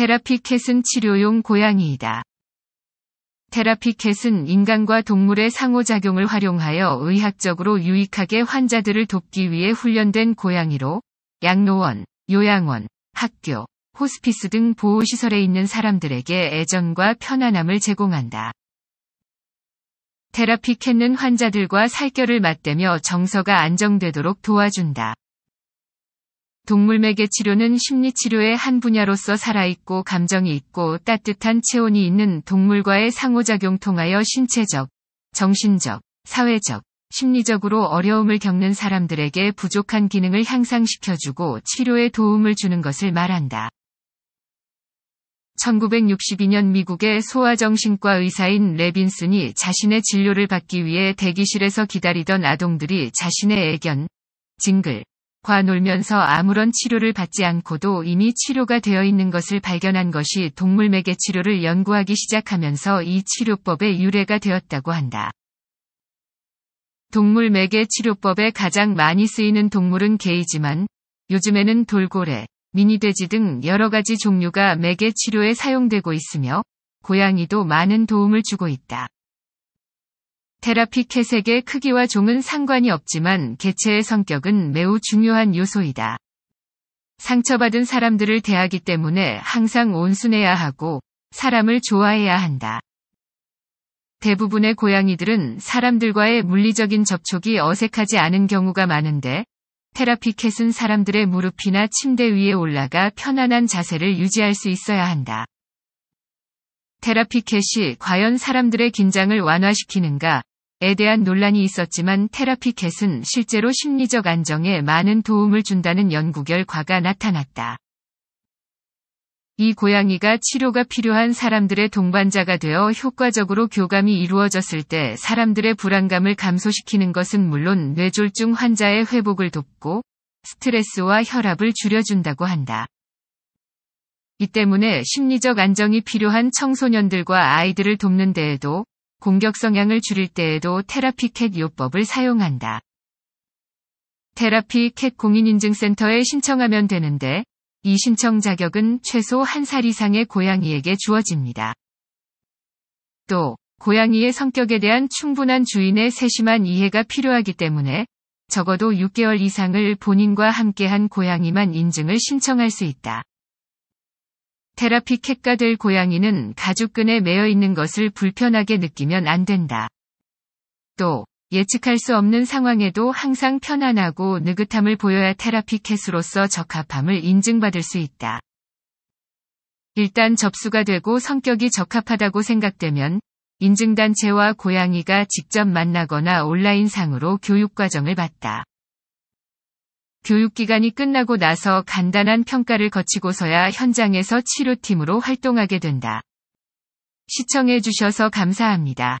테라피캣은 치료용 고양이이다. 테라피캣은 인간과 동물의 상호작용을 활용하여 의학적으로 유익하게 환자들을 돕기 위해 훈련된 고양이로 양로원, 요양원, 학교, 호스피스 등 보호시설에 있는 사람들에게 애정과 편안함을 제공한다. 테라피캣은 환자들과 살결을 맞대며 정서가 안정되도록 도와준다. 동물매개 치료는 심리치료의 한 분야로서 살아있고 감정이 있고 따뜻한 체온이 있는 동물과의 상호작용 통하여 신체적, 정신적, 사회적, 심리적으로 어려움을 겪는 사람들에게 부족한 기능을 향상시켜주고 치료에 도움을 주는 것을 말한다. 1962년 미국의 소아정신과 의사인 레빈슨이 자신의 진료를 받기 위해 대기실에서 기다리던 아동들이 자신의 애견, 징글, 과놀면서 아무런 치료를 받지 않고도 이미 치료가 되어 있는 것을 발견한 것이 동물 매개 치료를 연구하기 시작하면서 이 치료법의 유래가 되었다고 한다. 동물 매개 치료법에 가장 많이 쓰이는 동물은 개이지만 요즘에는 돌고래, 미니돼지 등 여러 가지 종류가 매개 치료에 사용되고 있으며 고양이도 많은 도움을 주고 있다. 테라피켓에게 크기와 종은 상관이 없지만 개체의 성격은 매우 중요한 요소이다. 상처받은 사람들을 대하기 때문에 항상 온순해야 하고 사람을 좋아해야 한다. 대부분의 고양이들은 사람들과의 물리적인 접촉이 어색하지 않은 경우가 많은데 테라피켓은 사람들의 무릎이나 침대 위에 올라가 편안한 자세를 유지할 수 있어야 한다. 테라피켓이 과연 사람들의 긴장을 완화시키는가 에 대한 논란이 있었지만 테라피캣은 실제로 심리적 안정에 많은 도움을 준다는 연구 결과가 나타났다. 이 고양이가 치료가 필요한 사람들의 동반자가 되어 효과적으로 교감이 이루어졌을 때 사람들의 불안감을 감소시키는 것은 물론 뇌졸중 환자의 회복을 돕고 스트레스와 혈압을 줄여준다고 한다. 이 때문에 심리적 안정이 필요한 청소년들과 아이들을 돕는 데에도 공격 성향을 줄일 때에도 테라피캣 요법을 사용한다. 테라피캣 공인인증센터에 신청하면 되는데 이 신청 자격은 최소 한 살 이상의 고양이에게 주어집니다. 또 고양이의 성격에 대한 충분한 주인의 세심한 이해가 필요하기 때문에 적어도 6개월 이상을 본인과 함께한 고양이만 인증을 신청할 수 있다. 테라피 캣과될 고양이는 가죽끈에 매여 있는 것을 불편하게 느끼면 안 된다. 또 예측할 수 없는 상황에도 항상 편안하고 느긋함을 보여야 테라피 캣으로서 적합함을 인증받을 수 있다. 일단 접수가 되고 성격이 적합하다고 생각되면 인증단체와 고양이가 직접 만나거나 온라인상으로 교육과정을 받다. 교육기간이 끝나고 나서 간단한 평가를 거치고서야 현장에서 치료팀으로 활동하게 된다. 시청해주셔서 감사합니다.